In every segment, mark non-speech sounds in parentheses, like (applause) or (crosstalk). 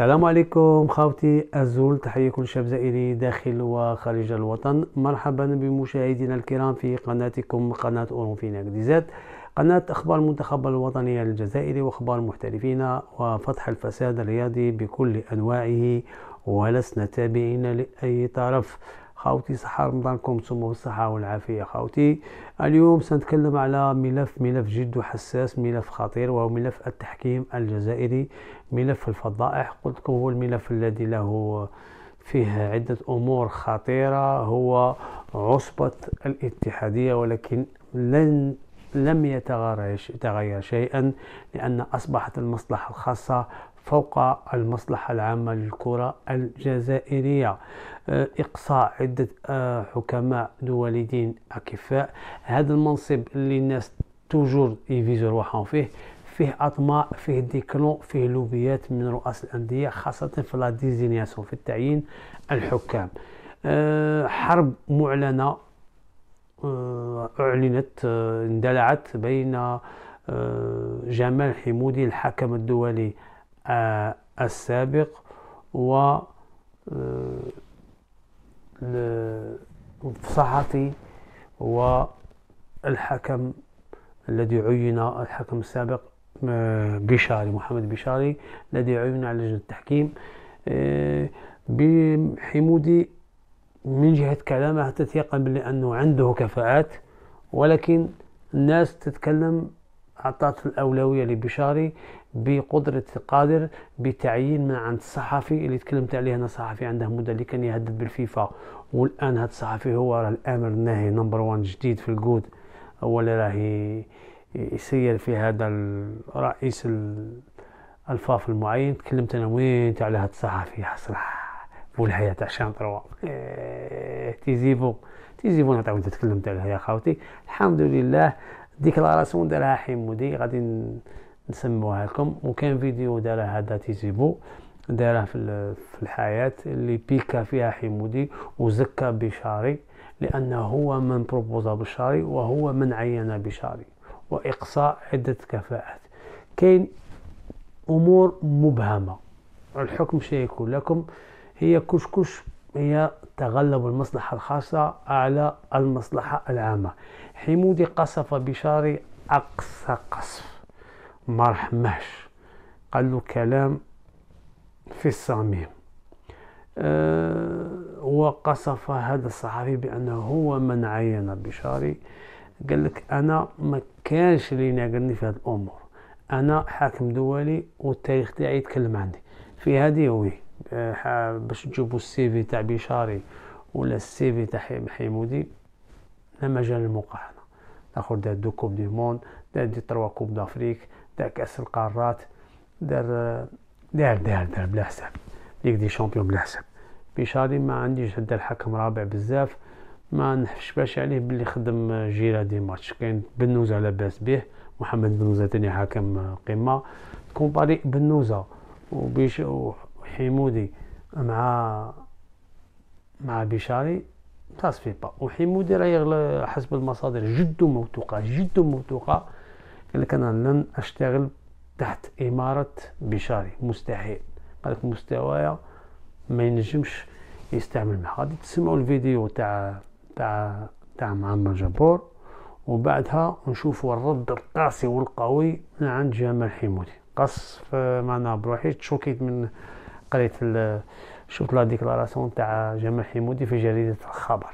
السلام عليكم خاوتي الزول تحية كل شاب زائري داخل وخارج الوطن مرحبا بمشاهدينا الكرام في قناتكم قناة في ناكديزات قناة أخبار المنتخب الوطني الجزائري وأخبار المحترفين وفتح الفساد الرياضي بكل أنواعه ولسنا تابعين لأي طرف خاوتي صحة رمضانكم نتوما بالصحة والعافية خاوتي اليوم سنتكلم على ملف ملف جد حساس ملف خطير وهو ملف التحكيم الجزائري ملف الفضائح قلت لكم هو الملف الذي له فيه عدة أمور خطيرة هو عصبة الاتحادية ولكن لن لم يتغير شيئا لأن أصبحت المصلحة الخاصة فوق المصلحة العامة للكرة الجزائرية آه، إقصاء عدة آه، حكماء دوليين أكفاء هذا المنصب اللي الناس توجور يفيزوا رواحهم فيه فيه اطماء فيه ديكنو فيه لوبيات من رؤساء الانديه خاصه في لا ديزينياسيون في التعيين الحكام آه، حرب معلنه اعلنت اندلعت بين جمال حمودي الحكم الدولي آه، السابق و الصحفي آه، والحكم الذي عين الحكم السابق آه، بشاري محمد بشاري الذي عين على لجنة التحكيم بحمودي من جهة كلامه حتى تيقن بانه عنده كفاءات ولكن الناس تتكلم أعطت الأولوية لبشاري بقدرة قادر بتعيين من عند الصحفي اللي تكلمت عليه أنا صحفي عنده مدة اللي كان يهدد بالفيفا والآن هذا الصحفي هو راه الآمر الناهي نمبر وان جديد في الجود هو اللي راه يسير في هذا الرئيس الفاف المعين تكلمت أنا وين على هذا الصحفي حصل والحياة تاع شانطروا إيه تيزيفو تيزيفو أنا انت تكلمت عليها يا خاوتي الحمد لله ديكلاراسيون دارها حمودي غادي نسموها لكم وكان فيديو دارها هذا تيزيبو دارها في الحياة اللي بيكا فيها حمودي وزكى بشاري لأنه هو من بروبوزا بشاري وهو من عين بشاري وإقصاء عدة كفاءات كاين أمور مبهمة الحكم سيكون لكم هي كشكش هي تغلب المصلحة الخاصة على المصلحة العامة حمودي قصف بشاري أقصى قصف ما رحمهش قال له كلام في الصميم أه وقصف هذا الصحفي بانه هو من عين بشاري قال لك انا ما كانش لي ناقلني في هذه الامور انا حاكم دولي والتاريخ تاعي يتكلم عني في هذه وي أه باش تجيبوا السي في تاع بشاري ولا السي في تاع حمودي لا مجال للمقارنه تاخذ دي دو كوب دي موند دي تروا كوب دافريك تاع كاس القارات دار دار دار دار بلا حساب ليك دي شامبيون بلا حساب بيشاري ما عنديش هدا الحكم رابع بزاف ما نحفش باش عليه باللي خدم جيرا دي ماتش كاين بنوزة لاباس به محمد بنوزة تاني حكم قمة كومباري بنوزة وبيش وحمودي مع مع بشاري تصفي با وحمودي راه حسب المصادر جد موثوقة جد موثوقة قال لك أنا لن أشتغل تحت إمارة بشاري مستحيل قال لك مستوايا ما ينجمش يستعمل معاه غادي تسمعوا الفيديو تاع تاع تاع معمر جبور وبعدها نشوفوا الرد القاسي والقوي من عند جمال حمودي قص معنا بروحي تشوكيت من قريت شفت لا ديكلاراسيون تاع جمال حمودي في جريده الخبر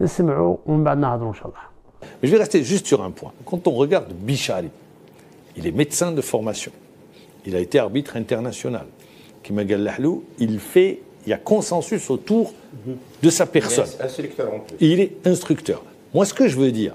نسمعوا ومن بعد نهضروا ان شاء الله Mais je vais rester juste sur un point. Quand on regarde Bichali, il est médecin de formation. Il a été arbitre international. Kimagal il fait, il y a consensus autour de sa personne. Il est instructeur. Moi, ce que je veux dire,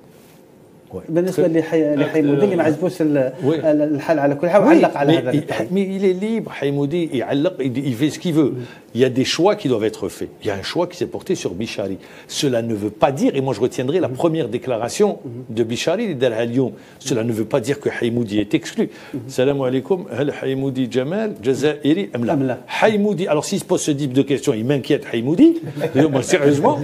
بالنسبه mais il est libre حيمودي il fait ce qu'il veut il y a des choix qui doivent être faits il y a un choix qui s'est porté sur Bichari cela ne veut pas dire et moi je retiendrai la première déclaration de Bichari d'Al cela ne veut pas dire que Haïmoudi est exclu salam alaikum Haïmoudi Jamal, Jazairi, Amla. alors s'il se pose ce type de questions il m'inquiète Haïmoudi euh, moi sérieusement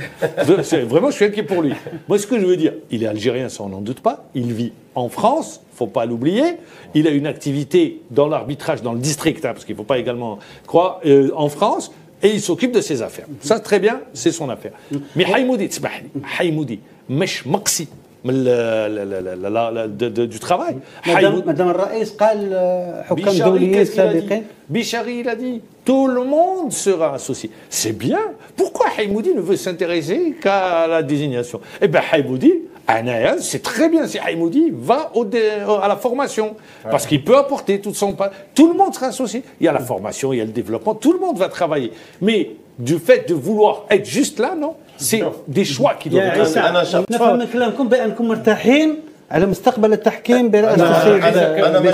vraiment je suis inquiet pour lui moi ce que je veux dire il est algérien sans on en doute pas, il vit en France, faut pas l'oublier. Il a une activité dans l'arbitrage dans le district, hein, parce qu'il ne faut pas également croire, euh, en France, et il s'occupe de ses affaires. Ça, très bien, c'est son affaire. Mais Haïmoudi, Haïmoudi, Mesh Maxi. du travail. Madame euh, Bichari, il a dit tout le monde sera associé. C'est bien. Pourquoi Haïmoudi ne veut s'intéresser qu'à la désignation Eh bien, Haïmoudi, c'est très bien. Si Aïmoudi va euh, à la formation, parce qu'il peut apporter toute son... Tout le monde sera associé. Il y a la formation, il y a le développement, tout le monde va travailler. Mais du fait de vouloir être juste là, non C'est des choix qui doivent être. على مستقبل التحكيم برئاسه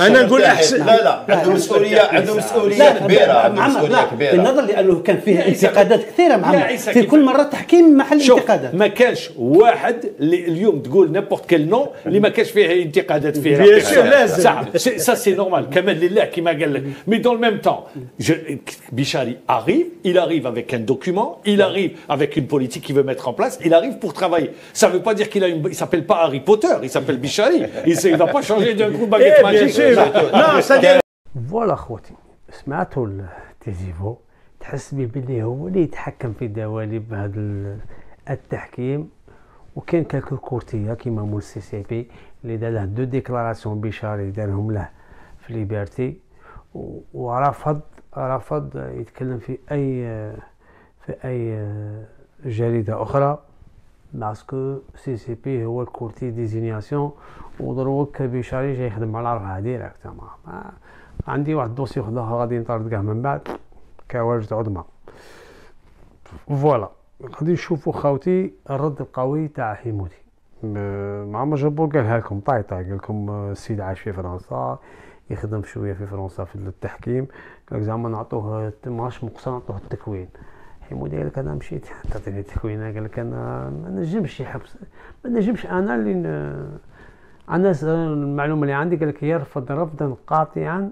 انا, نقول احسن لا لا عنده مسؤوليه عنده مسؤوليه كبيره عنده مسؤوليه كبيره بالنظر لانه كان فيها انتقادات كثيره محمد في كل مره تحكيم محل انتقادات ما كانش واحد اللي اليوم تقول نيمبورت كيل نو اللي ما كانش فيه انتقادات فيه بيان سور لازم سا سي نورمال كمان لله كما قال لك مي دون ميم تان بيشاري arrive, il arrive avec un document, il arrive avec une politique qu'il veut mettre en place, il arrive pour travailler. Ça veut pas dire qu'il a une... il s'appelle pas Harry Potter, il s'appelle بشيء il va pas changer d'un coup baguette eh, magique non فوالا خوتي سمعتوا التيزيفو تحس بي بلي هو اللي يتحكم في دواليب هذا التحكيم وكان كالكو كورتيا كيما مول سي سي بي اللي دار له دو ديكلاراسيون بشاري دارهم له في ليبرتي ورفض رفض يتكلم في اي في اي جريده اخرى باسكو سي سي بي هو الكورتي ديزينياسيون ودروك شاري جاي يخدم على ربعه ديريكت ما عندي واحد الدوسي واحد اخر غادي نطرد كاع من بعد كواجد عظمى فوالا غادي نشوفو خاوتي الرد القوي تاع حمودي مع ما جابو قالها لكم طاي قال لكم السيد عاش في فرنسا يخدم شويه في فرنسا في التحكيم زعما نعطوه ماش مقصر نعطوه التكوين المدير قال لك انا مشيت (laughs) تعطيني تكوينه قال لك انا ما نجمش يحبس ما نجمش انا اللي انا المعلومه اللي عندي قال لك يرفض رفضا قاطعا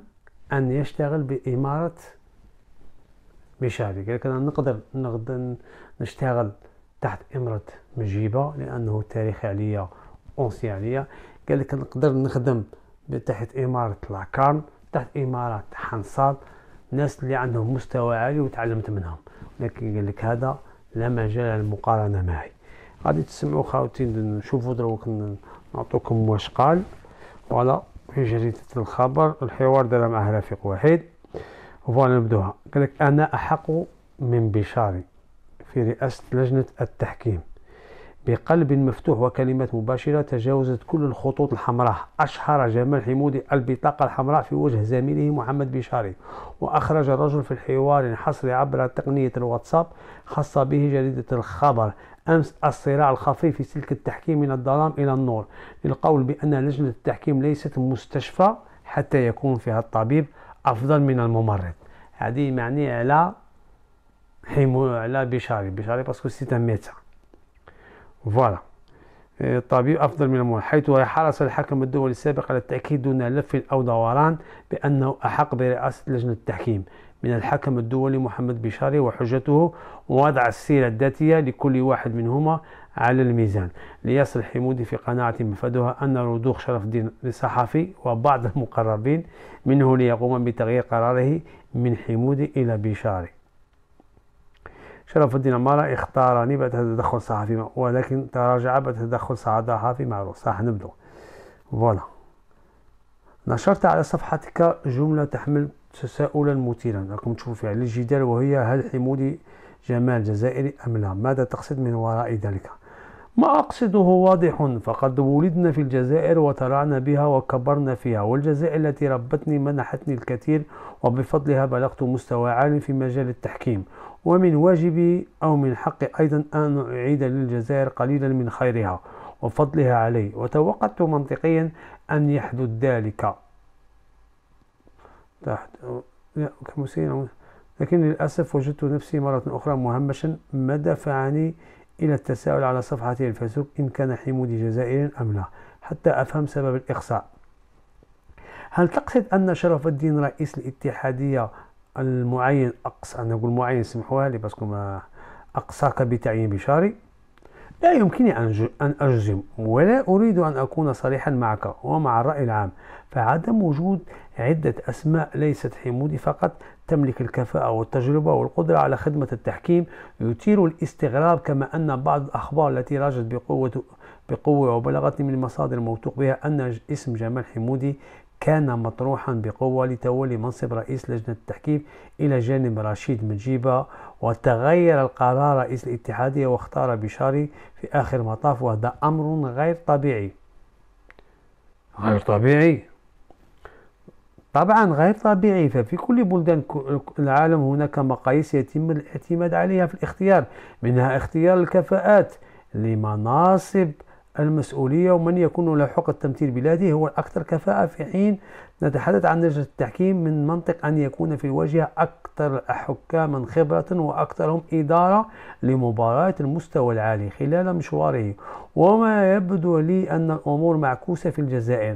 ان يشتغل باماره بشاري قال لك انا نقدر نقدر نشتغل تحت امره مجيبه لانه تاريخي عليا اونسي عليا قال لك نقدر نخدم تحت اماره لاكارن تحت اماره حنصاد الناس اللي عندهم مستوى عالي وتعلمت منهم لكن قال لك هذا لا مجال للمقارنه معي غادي تسمعوا خاوتي نشوفوا دروك نعطوكم واش قال فوالا في جريده الخبر الحوار دار معه رفيق واحد فوالا نبدوها قال لك انا احق من بشاري في رئاسه لجنه التحكيم بقلب مفتوح وكلمات مباشرة تجاوزت كل الخطوط الحمراء أشهر جمال حمودي البطاقة الحمراء في وجه زميله محمد بشاري وأخرج الرجل في الحوار الحصري عبر تقنية الواتساب خاصة به جريدة الخبر أمس الصراع الخفي في سلك التحكيم من الظلام إلى النور للقول بأن لجنة التحكيم ليست مستشفى حتى يكون فيها الطبيب أفضل من الممرض هذه معنية على حمو على بشاري بشاري باسكو سيتا ميتا فوالا آه، الطبيب أفضل من المول حيث حرص الحكم الدولي السابق على التأكيد دون لف أو دوران بأنه أحق برئاسة لجنة التحكيم من الحكم الدولي محمد بشاري وحجته ووضع السيرة الذاتية لكل واحد منهما على الميزان ليصل حمودي في قناعة مفادها أن رضوخ شرف الدين الصحفي وبعض المقربين منه ليقوم بتغيير قراره من حمودي إلى بشاري شرف الدين عمارة اختارني بعد هذا التدخل صحفي ولكن تراجع بعد تدخل صحفي معروف صح نبدو فوالا نشرت على صفحتك جملة تحمل تساؤلا مثيرا راكم تشوفوا فيها للجدال وهي هل حمودي جمال جزائري أم لا ماذا تقصد من وراء ذلك ما أقصده واضح فقد ولدنا في الجزائر وترعنا بها وكبرنا فيها والجزائر التي ربتني منحتني الكثير وبفضلها بلغت مستوى عالي في مجال التحكيم ومن واجبي أو من حقي أيضا أن أعيد للجزائر قليلا من خيرها وفضلها علي وتوقعت منطقيا أن يحدث ذلك تحت لكن للأسف وجدت نفسي مرة أخرى مهمشا ما دفعني إلى التساؤل على صفحتي الفيسبوك إن كان حمودي جزائري أم لا حتى أفهم سبب الإقصاء هل تقصد أن شرف الدين رئيس الاتحادية المعين اقصى انا نقول معين سمحوا لي باسكو ما اقصاك بتعيين بشاري لا يمكنني ان اجزم ولا اريد ان اكون صريحا معك ومع الراي العام فعدم وجود عده اسماء ليست حمودي فقط تملك الكفاءه والتجربه والقدره على خدمه التحكيم يثير الاستغراب كما ان بعض الاخبار التي راجت بقوه بقوه وبلغتني من مصادر موثوق بها ان اسم جمال حمودي كان مطروحا بقوة لتولي منصب رئيس لجنة التحكيم إلى جانب رشيد منجيبة وتغير القرار رئيس الاتحادية واختار بشاري في آخر المطاف وهذا أمر غير طبيعي غير طبيعي طبعا غير طبيعي ففي كل بلدان العالم هناك مقاييس يتم الاعتماد عليها في الاختيار منها اختيار الكفاءات لمناصب المسؤولية ومن يكون له حق التمثيل بلاده هو الأكثر كفاءة في حين نتحدث عن لجنة التحكيم من منطق أن يكون في الواجهة أكثر حكاما خبرة وأكثرهم إدارة لمباراة المستوى العالي خلال مشواره وما يبدو لي أن الأمور معكوسة في الجزائر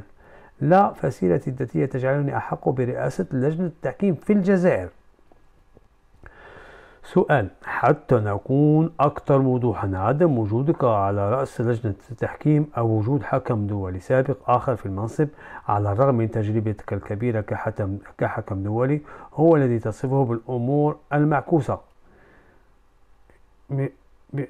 لا فسيلتي الذاتية تجعلني أحق برئاسة لجنة التحكيم في الجزائر سؤال حتى نكون أكثر وضوحا عدم وجودك على رأس لجنة التحكيم أو وجود حكم دولي سابق آخر في المنصب على الرغم من تجربتك الكبيرة كحكم, كحكم دولي هو الذي تصفه بالأمور المعكوسة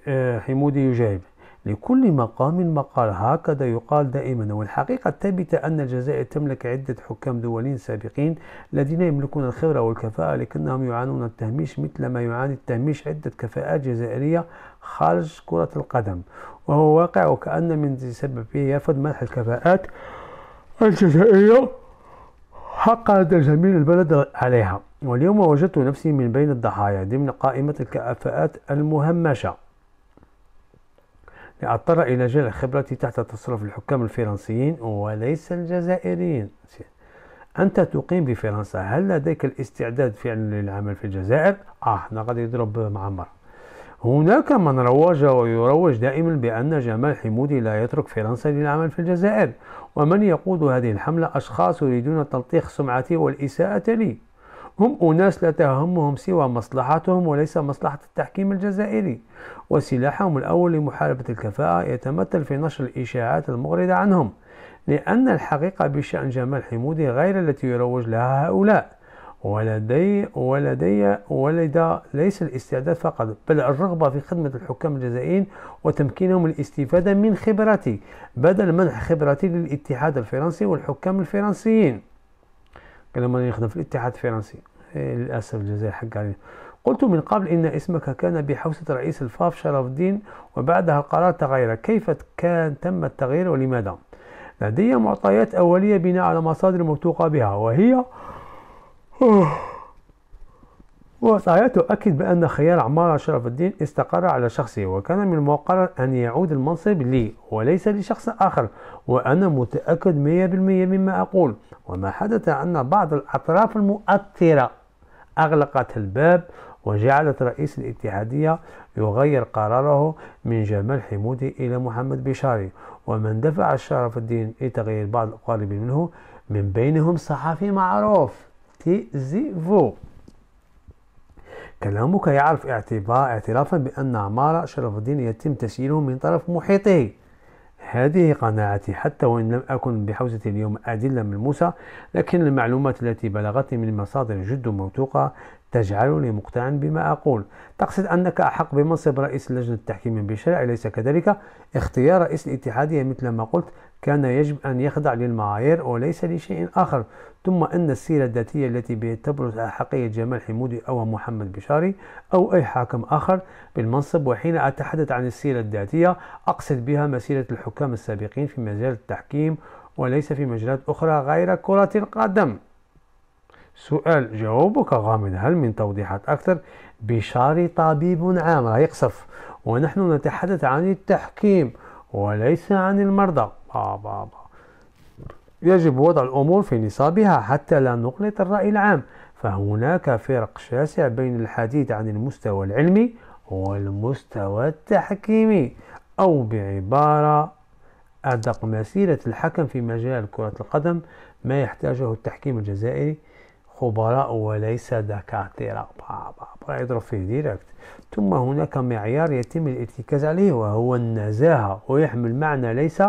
آه، حمودي يجاوب لكل مقام مقال هكذا يقال دائما والحقيقة الثابتة أن الجزائر تملك عدة حكام دوليين سابقين الذين يملكون الخبرة والكفاءة لكنهم يعانون التهميش مثل ما يعاني التهميش عدة كفاءات جزائرية خارج كرة القدم وهو واقع وكأن من سببه يرفض منح الكفاءات الجزائرية حق جميل البلد عليها واليوم وجدت نفسي من بين الضحايا ضمن قائمة الكفاءات المهمشة لأضطر إلى جعل خبرتي تحت تصرف الحكام الفرنسيين وليس الجزائريين أنت تقيم بفرنسا هل لديك الاستعداد فعلا للعمل في الجزائر؟ آه هنا غادي يضرب معمر هناك من روج ويروج دائما بأن جمال حمودي لا يترك فرنسا للعمل في الجزائر ومن يقود هذه الحملة أشخاص يريدون تلطيخ سمعتي والإساءة لي هم أناس لا تهمهم سوى مصلحتهم وليس مصلحة التحكيم الجزائري وسلاحهم الأول لمحاربة الكفاءة يتمثل في نشر الإشاعات المغرضة عنهم لأن الحقيقة بشأن جمال حمودي غير التي يروج لها هؤلاء ولدي ولدي ولد ليس الاستعداد فقط بل الرغبة في خدمة الحكام الجزائريين وتمكينهم الاستفادة من خبرتي بدل منح خبرتي للاتحاد الفرنسي والحكام الفرنسيين كان لما يخدم في الاتحاد الفرنسي إيه، للاسف الجزائر حق عليه قلت من قبل ان اسمك كان بحوسه رئيس الفاف شرف الدين وبعدها القرار تغير كيف كان تم التغيير ولماذا لدي معطيات اوليه بناء على مصادر موثوقه بها وهي وإحصائيات تؤكد بأن خيار عمارة شرف الدين استقر على شخصه وكان من المقرر أن يعود المنصب لي وليس لشخص آخر وأنا متأكد 100% مما أقول وما حدث أن بعض الأطراف المؤثرة أغلقت الباب وجعلت رئيس الاتحادية يغير قراره من جمال حمودي إلى محمد بشاري ومن دفع شرف الدين لتغيير بعض الأقارب منه من بينهم صحفي معروف تي تيزيفو كلامك يعرف اعترافا بأن عمارة شرف الدين يتم تسييره من طرف محيطه هذه قناعتي حتى وإن لم أكن بحوزة اليوم أدلة ملموسة لكن المعلومات التي بلغتني من مصادر جد موثوقة تجعلني مقتنعا بما أقول تقصد أنك أحق بمنصب رئيس لجنة التحكيم بالشرع أليس كذلك؟ اختيار رئيس الاتحادية مثل ما قلت كان يجب أن يخضع للمعايير وليس لشيء آخر ثم أن السيرة الذاتية التي تبرز أحقية جمال حمودي أو محمد بشاري أو أي حاكم آخر بالمنصب وحين أتحدث عن السيرة الذاتية أقصد بها مسيرة الحكام السابقين في مجال التحكيم وليس في مجالات أخرى غير كرة القدم سؤال جوابك غامض هل من توضيحات أكثر بشاري طبيب عام يقصف ونحن نتحدث عن التحكيم وليس عن المرضى با با يجب وضع الأمور في نصابها حتى لا نقلط الرأي العام فهناك فرق شاسع بين الحديث عن المستوى العلمي والمستوى التحكيمي أو بعبارة أدق مسيرة الحكم في مجال كرة القدم ما يحتاجه التحكيم الجزائري خبراء وليس دكاترة يضرب فيه ديركت ثم هناك معيار يتم الارتكاز عليه وهو النزاهة ويحمل معنى ليس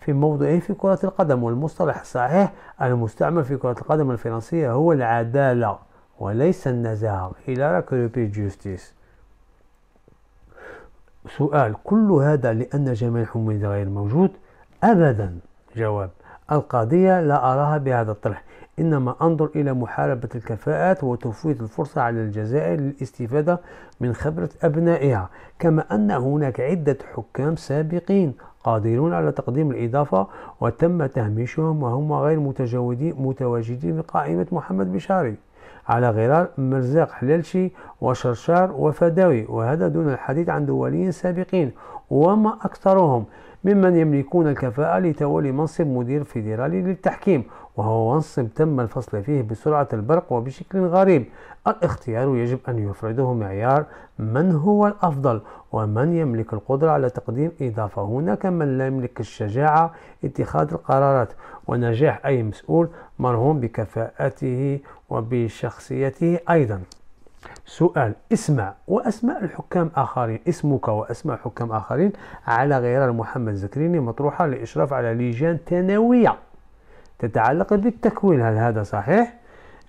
في موضع إيه؟ في كرة القدم والمصطلح الصحيح المستعمل في كرة القدم الفرنسية هو العدالة وليس النزاهة إلى كروبي جوستيس سؤال كل هذا لأن جمال حميد غير موجود أبدا جواب القضية لا أراها بهذا الطرح إنما أنظر إلى محاربة الكفاءات وتفويت الفرصة على الجزائر للاستفادة من خبرة أبنائها كما أن هناك عدة حكام سابقين قادرون على تقديم الإضافة وتم تهميشهم وهم غير متجودين متواجدين في قائمة محمد بشاري على غرار مرزاق حلالشي وشرشار وفداوي وهذا دون الحديث عن دوليين سابقين وما أكثرهم ممن يملكون الكفاءة لتولي منصب مدير فيدرالي للتحكيم وهو منصب تم الفصل فيه بسرعة البرق وبشكل غريب الاختيار يجب أن يفرده معيار من هو الأفضل ومن يملك القدرة على تقديم إضافة هناك من لا يملك الشجاعة اتخاذ القرارات ونجاح أي مسؤول مرهون بكفاءته وبشخصيته أيضا سؤال اسمع وأسماء الحكام آخرين اسمك وأسماء حكام آخرين على غرار محمد زكريني مطروحة لإشراف على لجان تنوية تتعلق بالتكوين هل هذا صحيح؟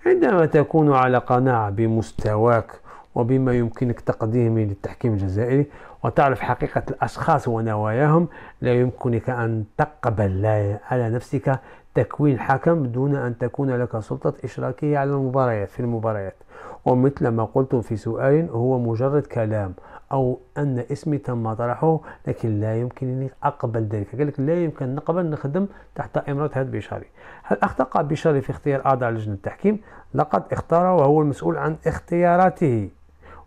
عندما تكون على قناعة بمستواك وبما يمكنك تقديمه للتحكيم الجزائري وتعرف حقيقة الأشخاص ونواياهم لا يمكنك أن تقبل على نفسك تكوين حكم دون أن تكون لك سلطة إشراكية على المباريات في المباريات ومثل ما قلت في سؤال هو مجرد كلام أو أن اسمي تم طرحه لكن لا يمكنني أقبل ذلك لك لا يمكن نقبل نخدم تحت إمرة هذا بشاري هل أخطأ بشاري في اختيار أعضاء لجنة التحكيم؟ لقد اختار وهو المسؤول عن اختياراته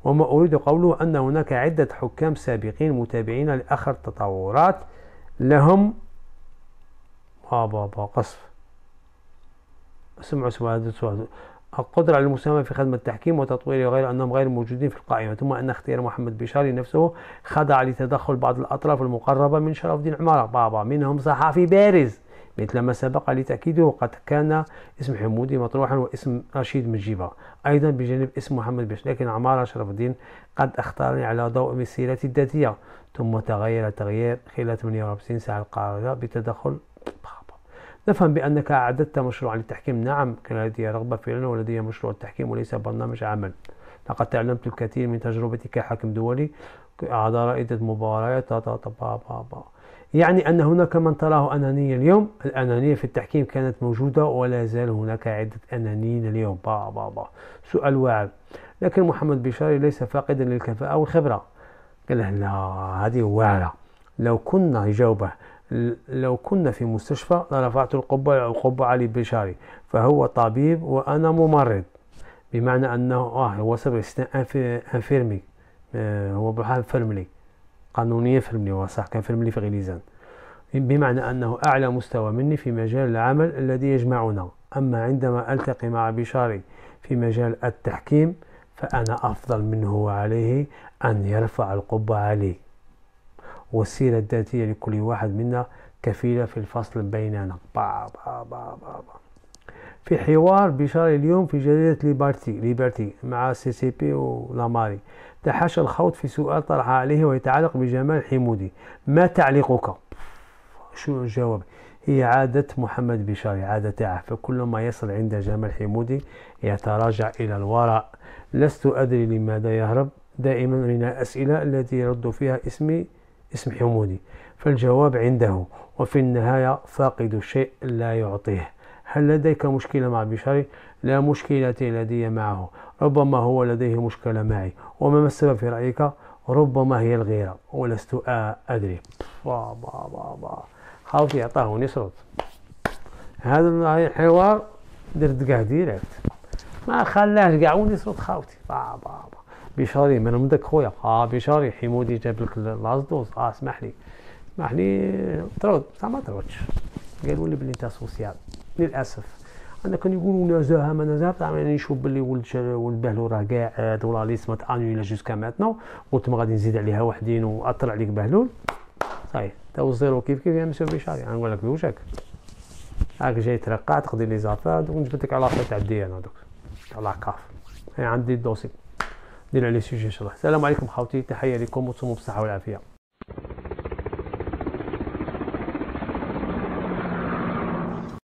وما أريد قوله أن هناك عدة حكام سابقين متابعين لآخر التطورات لهم بابا آه، آه، آه، قصف سمعوا السؤال القدرة على المساهمة في خدمة التحكيم وتطويره غير أنهم غير موجودين في القائمة ثم أن اختيار محمد بشاري نفسه خضع لتدخل بعض الأطراف المقربة من شرف الدين عمارة بابا منهم صحفي بارز مثل ما سبق لتأكيده قد كان اسم حمودي مطروحا واسم رشيد من جيبة أيضا بجانب اسم محمد بش لكن عمارة شرف الدين قد اختارني على ضوء مسيرتي الذاتية ثم تغير تغيير خلال 48 ساعة القاهرة بتدخل نفهم بأنك أعددت مشروعا للتحكيم نعم كان لدي رغبة فعلا ولدي مشروع التحكيم وليس برنامج عمل لقد تعلمت الكثير من تجربتي كحاكم دولي أعضاء رائدة مباريات يعني أن هناك من تراه أنانية اليوم الأنانية في التحكيم كانت موجودة ولا زال هناك عدة أنانيين اليوم با با با سؤال واعر لكن محمد بشاري ليس فاقدا للكفاءة والخبرة قال له لا هذه واعرة لو كنا يجاوبه لو كنا في مستشفى لرفعت القبعة القبعة علي بشاري فهو طبيب وأنا ممرض بمعنى أنه آه هو سبب استثناء أنفيرمي آه، هو بحال فرملي قانونية في المليون صح كان في الملي في غليزان بمعنى أنه أعلى مستوى مني في مجال العمل الذي يجمعنا أما عندما ألتقي مع بشاري في مجال التحكيم فأنا أفضل منه عليه أن يرفع القبة عليه والسيرة الذاتية لكل واحد منا كفيلة في الفصل بيننا با با با با با. في حوار بشاري اليوم في جريدة ليبرتي ليبرتي مع سي سي بي ولاماري تحاشى الخوض في سؤال طرح عليه ويتعلق بجمال حمودي ما تعليقك شو الجواب هي عادة محمد بشاري عادة تاعه فكلما يصل عند جمال حمودي يتراجع إلى الوراء لست أدري لماذا يهرب دائما من الأسئلة التي يرد فيها اسمي اسم حمودي فالجواب عنده وفي النهاية فاقد الشيء لا يعطيه هل لديك مشكلة مع بشاري؟ لا مشكلة لدي معه ربما هو لديه مشكلة معي وما السبب في رأيك ربما هي الغيرة ولست أدري با با با با خاوتي يعطاه ونسرط هذا الحوار درت كاع ديريكت ما خلاهش كاع ونسرط خاوتي با با با بشاري من عندك خويا اه بشاري حمودي جاب لك لازدوز اه اسمح لي اسمح لي ترود بصح ما تردش قالوا لي بلي انت سوسيال للاسف انا كان يقولوا نزاهه ما نزاهه يعني نشوف باللي ولد ولد بهلو راه قاعد ولا ليس ما تانيولا جوسكا ماتنو قلت ما غادي نزيد عليها وحدين واطلع عليك بهلول صاي تا الزيرو كيف كيف يا يعني مسيو بشاري نقول لك بوجهك هاك جاي ترقع تقضي لي زافير دوك نجبد على علاقه تاع الدي انا دوك تاع العقاف يعني عندي الدوسي ندير عليه سوجي ان شاء الله السلام عليكم خاوتي تحيه لكم وتصوموا بالصحه والعافيه